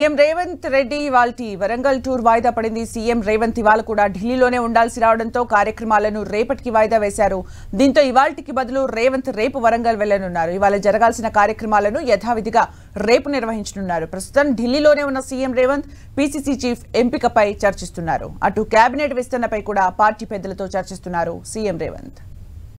CM Revanth Reddy ఇవాల్టి Warangal tour వాయిదా పడింది సీఎం రేవంత్ ఇవాళ కూడా ఢిల్లీలోనే ఉండాల్సి రావడంతో కార్యక్రమాలను రేపటికి వాయిదా వేశారు దీంతో ఇవాళకి బదులు రేవంత్ రేపు వరంగల్ వెళ్లనున్నారు ఇవాళ జరగాల్సిన కార్యక్రమాలను యథావిధిగా రేపు నిర్వహించనున్నారు ప్రస్తుతం ఢిల్లీలోనే ఉన్న సీఎం రేవంత్ పీసీసీ చీఫ్ ఎంపికపై చర్చిస్తున్నారు అటు కేబినెట్ విస్తరణపై కూడా పార్టీ పెద్దలతో చర్చిస్తున్నారు సీఎం రేవంత్